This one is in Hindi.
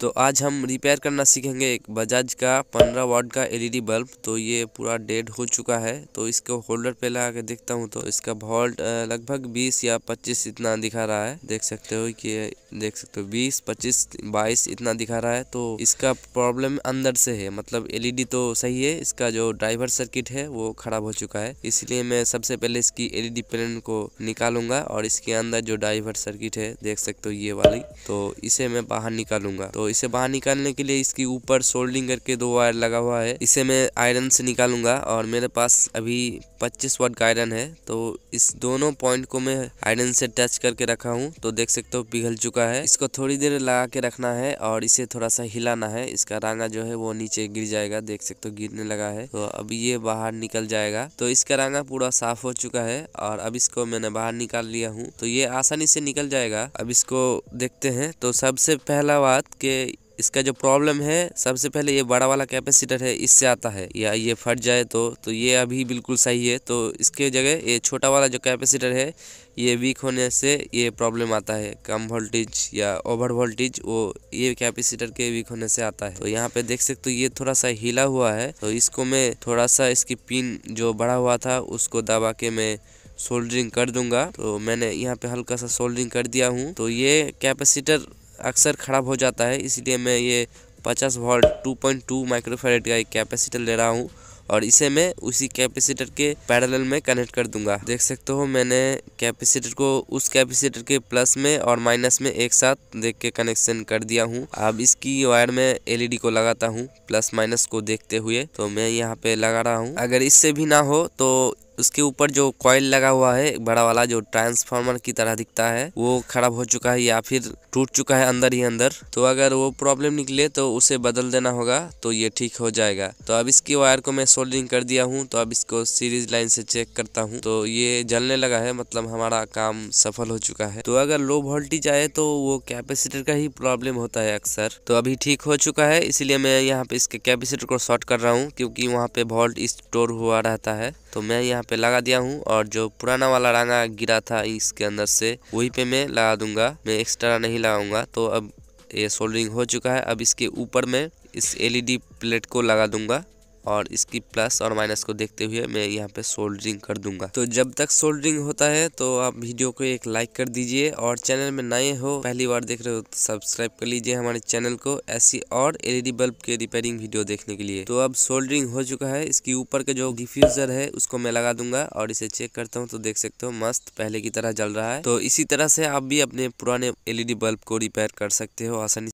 तो आज हम रिपेयर करना सीखेंगे एक बजाज का पंद्रह वाट का एलईडी बल्ब e तो ये पूरा डेड हो चुका है तो इसको होल्डर पे लगा के देखता हूँ तो इसका वोल्ट लगभग 20 या 25 इतना दिखा रहा है देख सकते हो कि देख सकते हो 20 25 22 इतना दिखा रहा है तो इसका प्रॉब्लम अंदर से है मतलब एलईडी e तो सही है इसका जो ड्राइवर सर्किट है वो खराब हो चुका है इसलिए मैं सबसे पहले इसकी एल ई e को निकालूंगा और इसके अंदर जो ड्राइवर सर्किट है देख सकते हो ये वाली तो इसे मैं बाहर निकालूंगा तो इसे बाहर निकालने के लिए इसके ऊपर सोल्डिंग करके दो वायर लगा हुआ है इसे मैं आयरन से निकालूंगा और मेरे पास अभी 25 वाट का आयरन है तो इस दोनों पॉइंट को मैं आयरन से टच करके रखा हूँ तो देख सकते हो पिघल चुका है इसको थोड़ी देर लगा के रखना है और इसे थोड़ा सा हिलाना है इसका रंगा जो है वो नीचे गिर जाएगा देख सकते हो गिरने लगा है तो अब ये बाहर निकल जाएगा तो इसका रंगा पूरा साफ हो चुका है और अब इसको मैंने बाहर निकाल लिया हूँ तो ये आसानी से निकल जाएगा अब इसको देखते हैं तो सबसे पहला बात के इसका जो प्रॉब्लम है सबसे पहले ये बड़ा वाला कैपेसिटर है इससे आता है या ये फट जाए तो तो ये अभी बिल्कुल सही है तो इसके जगह ये छोटा वाला जो कैपेसिटर है ये वीक होने से ये प्रॉब्लम आता है कम वोल्टेज या ओवर वोल्टेज वो ये कैपेसिटर के वीक होने से आता है तो यहाँ पे देख सकते हो ये थोड़ा सा हिला हुआ है तो इसको मैं थोड़ा सा इसकी पिन जो बड़ा हुआ था उसको दबा के मैं सोल्डरिंग कर दूंगा तो मैंने यहाँ पे हल्का सा सोल्डरिंग कर दिया हूँ तो ये कैपेसिटर अक्सर ख़राब हो जाता है इसलिए मैं ये 50 वोल्ट 2.2 पॉइंट माइक्रोफेरेट का एक कैपेसिटर ले रहा हूँ और इसे मैं उसी कैपेसिटर के पैरेलल में कनेक्ट कर दूंगा देख सकते हो मैंने कैपेसिटर को उस कैपेसिटर के प्लस में और माइनस में एक साथ देख के कनेक्शन कर दिया हूँ अब इसकी वायर में एलईडी को लगाता हूँ प्लस माइनस को देखते हुए तो मैं यहाँ पे लगा रहा हूँ अगर इससे भी ना हो तो उसके ऊपर जो कॉइल लगा हुआ है बड़ा वाला जो ट्रांसफार्मर की तरह दिखता है वो खराब हो चुका है या फिर टूट चुका है अंदर ही अंदर तो अगर वो प्रॉब्लम निकले तो उसे बदल देना होगा तो ये ठीक हो जाएगा तो अब इसकी वायर को मैं सोल्डिंग कर दिया हूँ तो अब इसको सीरीज लाइन से चेक करता हूँ तो ये जलने लगा है मतलब हमारा काम सफल हो चुका है तो अगर लो वोल्टेज आए तो वो कैपेसिटर का ही प्रॉब्लम होता है अक्सर तो अभी ठीक हो चुका है इसीलिए मैं यहाँ पे इसके कैपेसिटर को शॉर्ट कर रहा हूँ क्योंकि वहाँ पे वोल्ट स्टोर हुआ रहता है तो मैं यहाँ पे लगा दिया हूँ और जो पुराना वाला रंगा गिरा था इसके अंदर से वही पे मैं लगा दूंगा मैं एक्स्ट्रा नहीं लगाऊंगा तो अब ये सोल्डरिंग हो चुका है अब इसके ऊपर में इस एलईडी प्लेट को लगा दूंगा और इसकी प्लस और माइनस को देखते हुए मैं यहाँ पे सोल्डरिंग कर दूंगा तो जब तक सोल्डरिंग होता है तो आप वीडियो को एक लाइक कर दीजिए और चैनल में नए हो पहली बार देख रहे हो तो सब्सक्राइब कर लीजिए हमारे चैनल को ऐसी और एलईडी बल्ब के रिपेयरिंग वीडियो देखने के लिए तो अब सोल्डरिंग हो चुका है इसके ऊपर का जो डिफ्यूजर है उसको मैं लगा दूंगा और इसे चेक करता हूँ तो देख सकते हो मस्त पहले की तरह जल रहा है तो इसी तरह से आप भी अपने पुराने एलईडी बल्ब को रिपेयर कर सकते हो आसानी